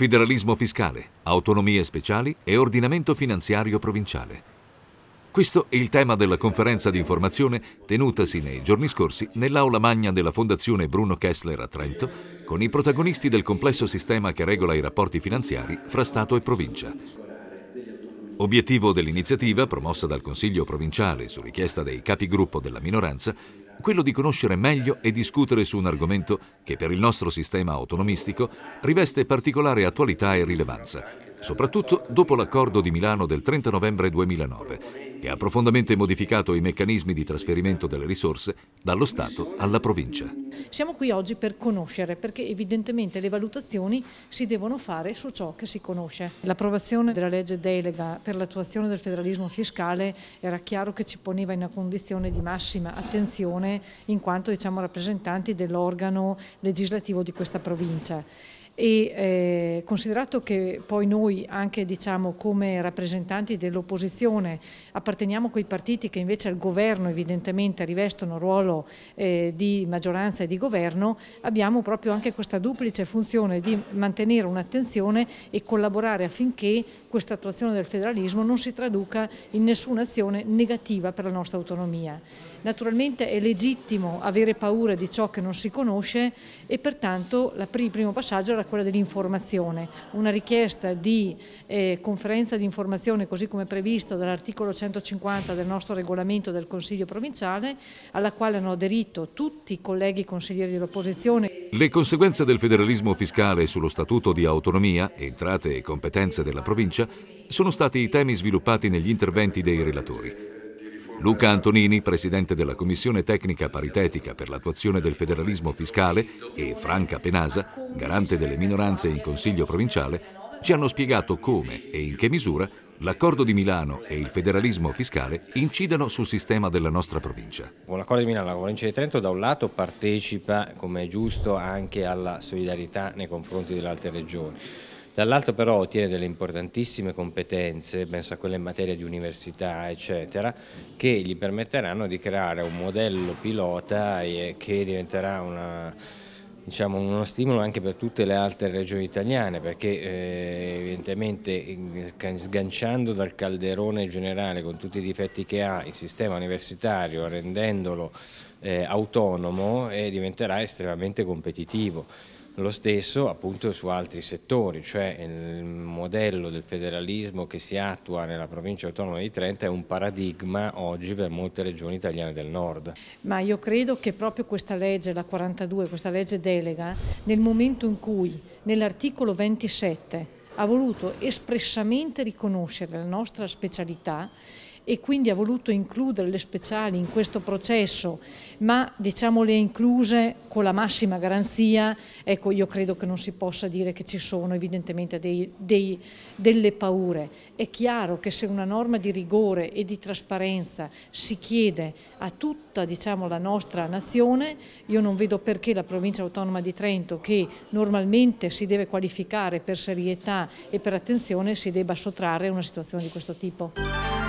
federalismo fiscale, autonomie speciali e ordinamento finanziario provinciale. Questo è il tema della conferenza di informazione tenutasi nei giorni scorsi nell'aula magna della Fondazione Bruno Kessler a Trento con i protagonisti del complesso sistema che regola i rapporti finanziari fra Stato e provincia. Obiettivo dell'iniziativa, promossa dal Consiglio provinciale su richiesta dei capigruppo della minoranza, quello di conoscere meglio e discutere su un argomento che per il nostro sistema autonomistico riveste particolare attualità e rilevanza, soprattutto dopo l'accordo di Milano del 30 novembre 2009, che ha profondamente modificato i meccanismi di trasferimento delle risorse dallo Stato alla provincia. Siamo qui oggi per conoscere, perché evidentemente le valutazioni si devono fare su ciò che si conosce. L'approvazione della legge delega per l'attuazione del federalismo fiscale era chiaro che ci poneva in una condizione di massima attenzione in quanto diciamo, rappresentanti dell'organo legislativo di questa provincia e eh, considerato che poi noi anche diciamo, come rappresentanti dell'opposizione apparteniamo a quei partiti che invece al governo evidentemente rivestono ruolo eh, di maggioranza e di governo, abbiamo proprio anche questa duplice funzione di mantenere un'attenzione e collaborare affinché questa attuazione del federalismo non si traduca in nessuna azione negativa per la nostra autonomia. Naturalmente è legittimo avere paura di ciò che non si conosce e pertanto il primo passaggio era quella dell'informazione, una richiesta di eh, conferenza di informazione così come previsto dall'articolo 150 del nostro regolamento del Consiglio provinciale alla quale hanno aderito tutti i colleghi consiglieri dell'opposizione. Le conseguenze del federalismo fiscale sullo Statuto di autonomia, entrate e competenze della provincia sono stati i temi sviluppati negli interventi dei relatori Luca Antonini, presidente della Commissione Tecnica Paritetica per l'attuazione del federalismo fiscale, e Franca Penasa, garante delle minoranze in Consiglio provinciale, ci hanno spiegato come e in che misura l'accordo di Milano e il federalismo fiscale incidano sul sistema della nostra provincia. Con l'accordo di Milano la provincia di Trento da un lato partecipa, come è giusto, anche alla solidarietà nei confronti delle altre regioni dall'altro però ottiene delle importantissime competenze, penso a quelle in materia di università eccetera, che gli permetteranno di creare un modello pilota che diventerà una, diciamo, uno stimolo anche per tutte le altre regioni italiane perché eh, evidentemente sganciando dal calderone generale con tutti i difetti che ha il sistema universitario rendendolo eh, autonomo eh, diventerà estremamente competitivo lo stesso appunto su altri settori, cioè il modello del federalismo che si attua nella provincia autonoma di Trento è un paradigma oggi per molte regioni italiane del nord. Ma io credo che proprio questa legge, la 42, questa legge delega, nel momento in cui nell'articolo 27 ha voluto espressamente riconoscere la nostra specialità, e quindi ha voluto includere le speciali in questo processo, ma diciamo le incluse con la massima garanzia, ecco io credo che non si possa dire che ci sono evidentemente dei, dei, delle paure. È chiaro che se una norma di rigore e di trasparenza si chiede a tutta diciamo, la nostra nazione, io non vedo perché la provincia autonoma di Trento che normalmente si deve qualificare per serietà e per attenzione si debba sottrarre a una situazione di questo tipo.